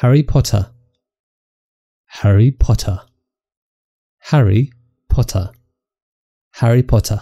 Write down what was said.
Harry Potter. Harry Potter. Harry Potter. Harry Potter.